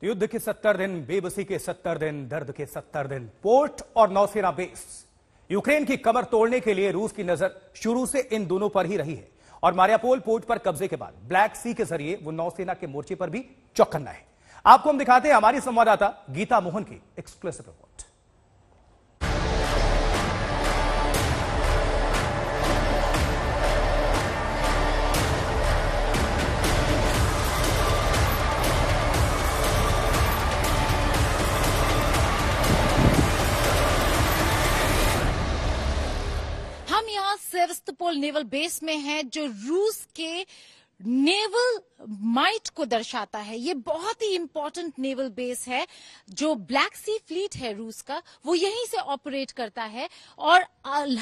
तो युद्ध के सत्तर दिन बेबसी के सत्तर दिन दर्द के सत्तर दिन पोर्ट और नौसेना बेस यूक्रेन की कमर तोड़ने के लिए रूस की नजर शुरू से इन दोनों पर ही रही है और मारियापोल पोर्ट पर कब्जे के बाद ब्लैक सी के जरिए वो नौसेना के मोर्चे पर भी चौकन्ना है आपको हम दिखाते हैं हमारी संवाददाता गीता मोहन की एक्सक्लूसिव रिपोर्ट यहाँ सेवस्तपोल नेवल बेस में है जो रूस के नेवल माइट को दर्शाता है ये बहुत ही इंपॉर्टेंट नेवल बेस है जो ब्लैक सी फ्लीट है रूस का वो यहीं से ऑपरेट करता है और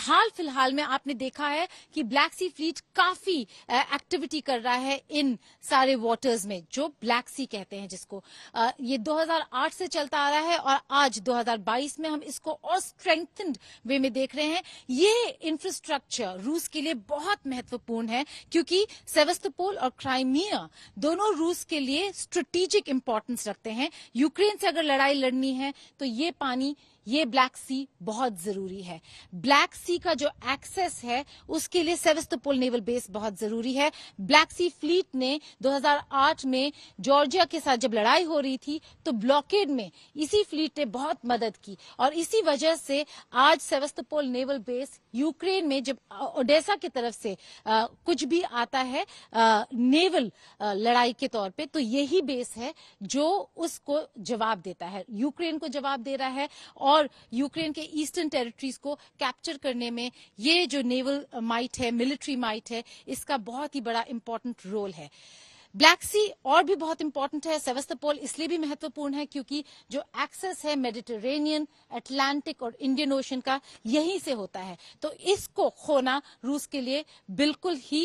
हाल फिलहाल में आपने देखा है कि ब्लैक सी फ्लीट काफी एक्टिविटी कर रहा है इन सारे वाटर्स में जो ब्लैक सी कहते हैं जिसको आ, ये 2008 से चलता आ रहा है और आज 2022 में हम इसको और स्ट्रेंथन वे में देख रहे हैं ये इंफ्रास्ट्रक्चर रूस के लिए बहुत महत्वपूर्ण है क्योंकि सेवस्तपोर इस्तांबुल और क्राइमिया दोनों रूस के लिए स्ट्रेटेजिक इंपॉर्टेंस रखते हैं यूक्रेन से अगर लड़ाई लड़नी है तो ये पानी ये ब्लैक सी बहुत जरूरी है ब्लैक सी का जो एक्सेस है उसके लिए सेवेस्तोपोल नेवल बेस बहुत जरूरी है ब्लैक सी फ्लीट ने 2008 में जॉर्जिया के साथ जब लड़ाई हो रही थी तो ब्लॉकेड में इसी फ्लीट ने बहुत मदद की और इसी वजह से आज सेवेस्तोपोल नेवल बेस यूक्रेन में जब ओडेसा की तरफ से आ, कुछ भी आता है आ, नेवल आ, लड़ाई के तौर पर तो यही बेस है जो उसको जवाब देता है यूक्रेन को जवाब दे रहा है और और यूक्रेन के ईस्टर्न टेरिटरीज को कैप्चर करने में ये जो नेवल माइट है मिलिट्री माइट है इसका बहुत ही बड़ा इम्पोर्टेंट रोल है ब्लैक सी और भी बहुत इंपॉर्टेंट है सेवस्तपोल इसलिए भी महत्वपूर्ण है क्योंकि जो एक्सेस है मेडिटेरेनियन अटलांटिक और इंडियन ओशन का यहीं से होता है तो इसको खोना रूस के लिए बिल्कुल ही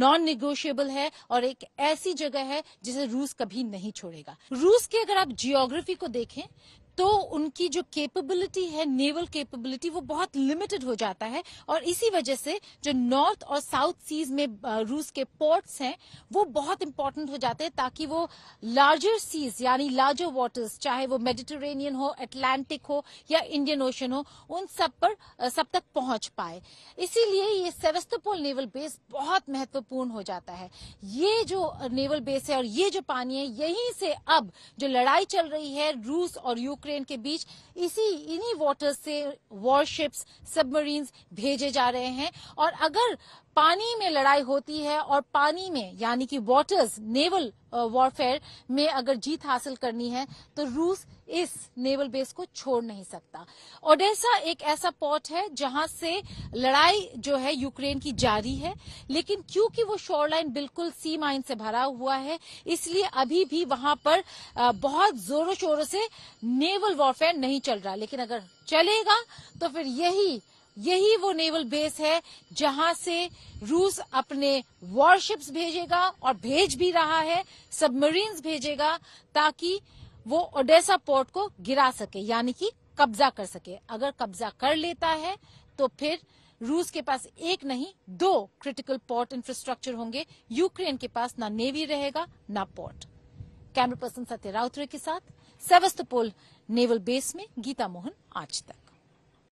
नॉन निगोशियबल है और एक ऐसी जगह है जिसे रूस कभी नहीं छोड़ेगा रूस की अगर आप जियोग्राफी को देखें तो उनकी जो कैपेबिलिटी है नेवल कैपेबिलिटी वो बहुत लिमिटेड हो जाता है और इसी वजह से जो नॉर्थ और साउथ सीज में रूस के पोर्ट्स हैं वो बहुत इंपॉर्टेंट हो जाते हैं ताकि वो लार्जर सीज यानी लार्जर वाटर्स चाहे वो मेडिटेरेनियन हो अटलांटिक हो या इंडियन ओशन हो उन सब पर सब तक पहुंच पाए इसीलिए ये सेवेस्तोपोल नेवल बेस बहुत महत्वपूर्ण हो जाता है ये जो नेवल बेस है और ये जो पानी है यहीं से अब जो लड़ाई चल रही है रूस और यूक्रेन यूक्रेन के बीच इसी इन्हीं वाटर्स से वॉरशिप्स सबमरीन्स भेजे जा रहे हैं और अगर पानी में लड़ाई होती है और पानी में यानी कि वाटर्स नेवल वॉरफेयर में अगर जीत हासिल करनी है तो रूस इस नेवल बेस को छोड़ नहीं सकता ओडेसा एक ऐसा पोर्ट है जहां से लड़ाई जो है यूक्रेन की जारी है लेकिन क्योंकि वो शोरलाइन बिल्कुल सी माइन से भरा हुआ है इसलिए अभी भी वहां पर बहुत जोरों शोरों से नेवल वॉरफेयर नहीं चल रहा लेकिन अगर चलेगा तो फिर यही यही वो नेवल बेस है जहां से रूस अपने वॉरशिप्स भेजेगा और भेज भी रहा है सबमरीन्स भेजेगा ताकि वो ओडेसा पोर्ट को गिरा सके यानी कि कब्जा कर सके अगर कब्जा कर लेता है तो फिर रूस के पास एक नहीं दो क्रिटिकल पोर्ट इंफ्रास्ट्रक्चर होंगे यूक्रेन के पास ना नेवी रहेगा ना पोर्ट कैमरा पर्सन सत्य राउतरे के साथ सेवस्तपोल नेवल बेस में गीता मोहन आज तक